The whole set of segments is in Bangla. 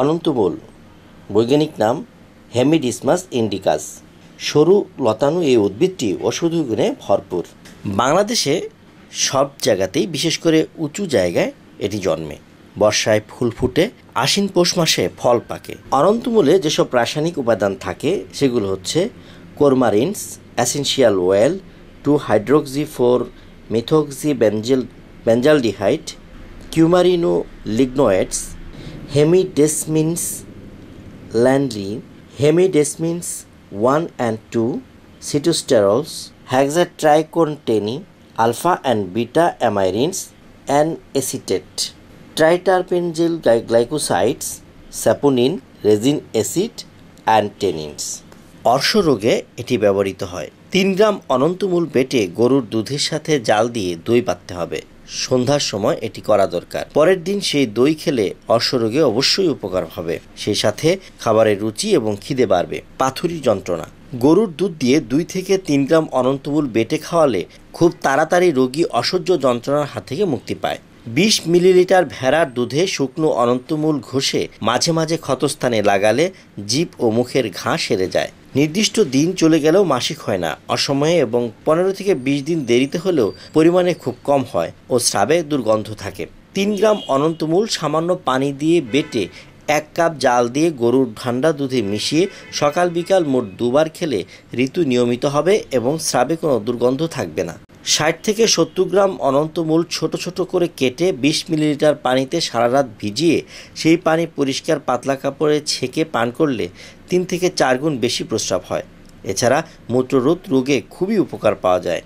অনন্তমূল বৈজ্ঞানিক নাম হেমিডিসমাস ইন্ডিকাস সরু লতানো এই উদ্ভিদটি ওষুধ গুণে ভরপুর বাংলাদেশে সব জায়গাতেই বিশেষ করে উঁচু জায়গায় এটি জন্মে বর্ষায় ফুল ফুটে আশ্বিন পৌষ মাসে ফল পাকে অনন্তমূলে যেসব রাসায়নিক উপাদান থাকে সেগুলো হচ্ছে coumarins essential oil two hydroxy four methoxy benzyl benzaldehyde coumarinolignoids hemidesmins ল্যান্ডলি hemidesmins one and two sitosterols hexatriacontane alpha and beta amyrins and acetate triterpenoidal glycosides saponin resin acid and tannins অর্শ রোগে এটি ব্যবহৃত হয় তিন গ্রাম অনন্তমূল বেটে গরুর দুধের সাথে জাল দিয়ে দই বাঁধতে হবে সন্ধ্যার সময় এটি করা দরকার পরের দিন সেই দই খেলে অশ্বরোগে অবশ্যই উপকার হবে সেই সাথে খাবারের রুচি এবং খিদে বাড়বে পাথুরি যন্ত্রণা গরুর দুধ দিয়ে দুই থেকে তিন গ্রাম অনন্তমূল বেটে খাওয়ালে খুব তাড়াতাড়ি রোগী অসহ্য যন্ত্রণার হাত থেকে মুক্তি পায় বিশ মিলিলিটার ভেড়ার দুধে শুকনো অনন্তমূল ঘষে মাঝে মাঝে ক্ষতস্থানে লাগালে জীব ও মুখের ঘা সেরে যায় নির্দিষ্ট দিন চলে গেলেও মাসিক হয় না অসময়ে এবং পনেরো থেকে বিশ দিন দেরিতে হলেও পরিমাণে খুব কম হয় ও স্রাবে দুর্গন্ধ থাকে তিন গ্রাম অনন্তমূল সামান্য পানি দিয়ে বেটে এক কাপ জাল দিয়ে গরুর ঠান্ডা দুধে মিশিয়ে সকাল বিকাল মোট দুবার খেলে ঋতু নিয়মিত হবে এবং স্রাবে কোনো দুর্গন্ধ থাকবে না ষাট থেকে সত্তর গ্রাম অনন্তমূল ছোট ছোট করে কেটে বিশ মিলিলিটার পানিতে সারা রাত ভিজিয়ে সেই পানি পরিষ্কার পাতলা কাপড়ে ছেঁকে পান করলে তিন থেকে চার গুণ বেশি প্রস্রাব হয় এছাড়া মূত্ররোধ রোগে খুবই উপকার পাওয়া যায়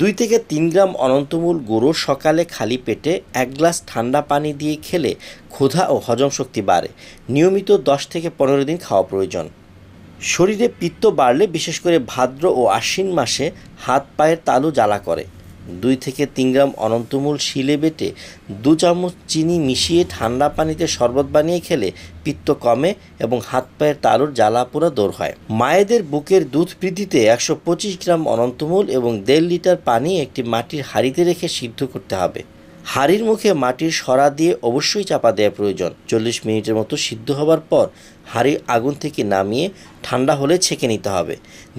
দুই থেকে তিন গ্রাম অনন্তমূল গুঁড়ো সকালে খালি পেটে এক গ্লাস ঠান্ডা পানি দিয়ে খেলে ক্ষুধা ও হজম শক্তি বাড়ে নিয়মিত দশ থেকে পনেরো দিন খাওয়া প্রয়োজন শরীরে পিত্ত বাড়লে বিশেষ করে ভাদ্র ও আশ্বিন মাসে হাত পায়ের তালু জ্বালা করে দুই থেকে তিন গ্রাম অনন্তমূল শিলে বেটে দু চামচ চিনি মিশিয়ে ঠান্ডা পানিতে শরবত বানিয়ে খেলে পিত্ত কমে এবং হাত পায়ের তালুর জ্বালা পোড়া দূর হয় মায়েদের বুকের দুধ বৃদ্ধিতে একশো পঁচিশ গ্রাম অনন্তমূল এবং দেড় লিটার পানি একটি মাটির হাঁড়িতে রেখে সিদ্ধ করতে হবে হাড়ির মুখে মাটির সরা দিয়ে অবশ্যই চাপা দেওয়া প্রয়োজন চল্লিশ মিনিটের মতো সিদ্ধ হবার পর হাঁড়ি আগুন থেকে নামিয়ে ঠান্ডা হলে ছেঁকে নিতে হবে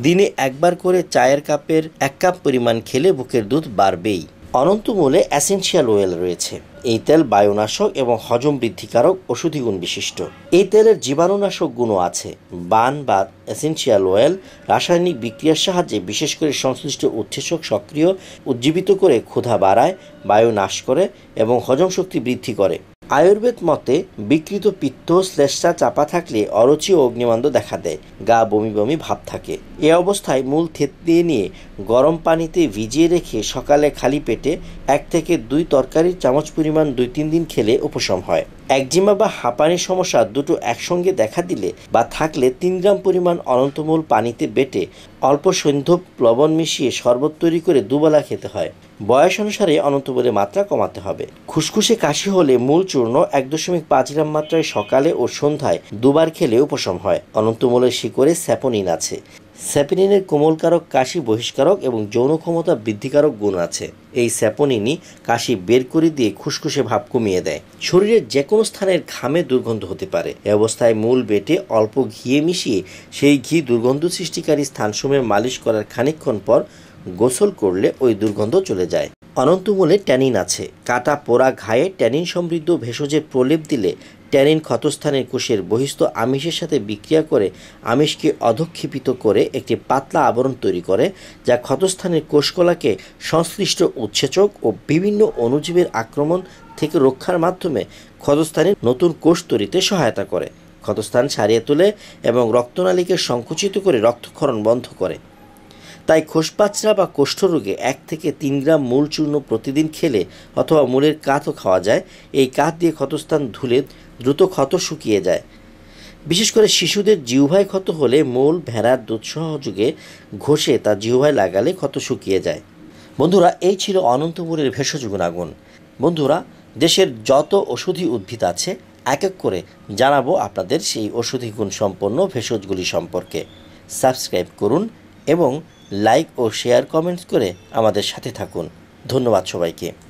দিনে একবার করে চায়ের কাপের এক কাপ পরিমাণ খেলে বুকের দুধ বাড়বেই অনন্তমূলে অ্যাসেন্সিয়াল ওয়েল রয়েছে এই তেল বায়ুনাশক এবং হজম বৃদ্ধিকারক ওষুধিগুণ বিশিষ্ট এই তেলের জীবাণুনাশক গুণও আছে বান বা অ্যাসেন্সিয়াল ওয়েল রাসায়নিক বিক্রিয়ার সাহায্যে বিশেষ করে সংশ্লিষ্ট উৎসেচক সক্রিয় উজ্জীবিত করে ক্ষুধা বাড়ায় বায়ু নাশ করে এবং হজম শক্তি বৃদ্ধি করে আয়ুর্বেদ মতে বিকৃত পিত্ত শ্লেষ্টা চাপা থাকলে অরুচি ও অগ্নিমান্ড দেখা দেয় গা বমি বমি ভাব থাকে এ অবস্থায় মূল থেতলিয়ে নিয়ে গরম পানিতে ভিজিয়ে রেখে সকালে খালি পেটে এক থেকে দুই তরকারির চামচ পরিমাণ দুই তিন দিন খেলে উপশম হয় একজিমা বা হাঁপানির সমস্যা দুটো একসঙ্গে দেখা দিলে বা থাকলে তিন গ্রাম পরিমাণ অনন্তমূল পানিতে বেটে অল্প সৈন্ধব লবণ মিশিয়ে শরবত তৈরি করে দুবেলা খেতে হয় বয়স অনুসারে অনন্তমূলের মাত্রা কমাতে হবে খুসখুসে কাশি হলে মূল চূর্ণ এক দশমিক পাঁচ গ্রাম মাত্রায় সকালে ও সন্ধ্যায় দুবার খেলে উপশম হয় অনন্তমূলের শিকড়ে স্যাপনিন আছে স্যাপিনিনের কোমলকারক কাশি বহিষ্কারক এবং যৌন ক্ষমতা বৃদ্ধিকারক গুণ আছে এই স্যাপোনিনই কাশি বের করে দিয়ে খুশখুশে ভাব কমিয়ে দেয় শরীরের যে কোনো স্থানের ঘামে দুর্গন্ধ হতে পারে এ অবস্থায় মূল বেটে অল্প ঘিয়ে মিশিয়ে সেই ঘি দুর্গন্ধ সৃষ্টিকারী স্থানসমূহে মালিশ করার খানিক্ষণ পর গোসল করলে ওই দুর্গন্ধ চলে যায় অনন্তমূলে ট্যানিন আছে কাটা পোড়া ঘায়ে ট্যানিন সমৃদ্ধ ভেষজের প্রলেপ দিলে ট্যানিন ক্ষতস্থানের কোষের বহিস্থ আমিষের সাথে বিক্রিয়া করে আমিষকে অধক্ষেপিত করে একটি পাতলা আবরণ তৈরি করে যা ক্ষতস্থানের কোষকলাকে সংশ্লিষ্ট উচ্ছেচক ও বিভিন্ন অনুজীবের আক্রমণ থেকে রক্ষার মাধ্যমে ক্ষতস্থানের নতুন কোষ তৈরিতে সহায়তা করে ক্ষতস্থান সারিয়ে তোলে এবং রক্তনালীকে সংকুচিত করে রক্তক্ষরণ বন্ধ করে তাই খোসপাচড়া বা কোষ্ঠরোগে এক থেকে তিন গ্রাম মূল চূর্ণ প্রতিদিন খেলে অথবা মূলের কাতও খাওয়া যায় এই কাত দিয়ে ক্ষতস্থান ধুলে দ্রুত ক্ষত শুকিয়ে যায় বিশেষ করে শিশুদের জিহ্বায় ক্ষত হলে মূল ভেড়ার দুধ সহযোগে ঘষে তা জিহ্বায় লাগালে ক্ষত শুকিয়ে যায় বন্ধুরা এই ছিল অনন্তপুরের ভেষজ গুণাগুণ বন্ধুরা দেশের যত ওষুধি উদ্ভিদ আছে এক এক করে জানাবো আপনাদের সেই ওষুধি গুণ সম্পন্ন ভেষজগুলি সম্পর্কে সাবস্ক্রাইব করুন এবং লাইক ও শেয়ার কমেন্টস করে আমাদের সাথে থাকুন ধন্যবাদ সবাইকে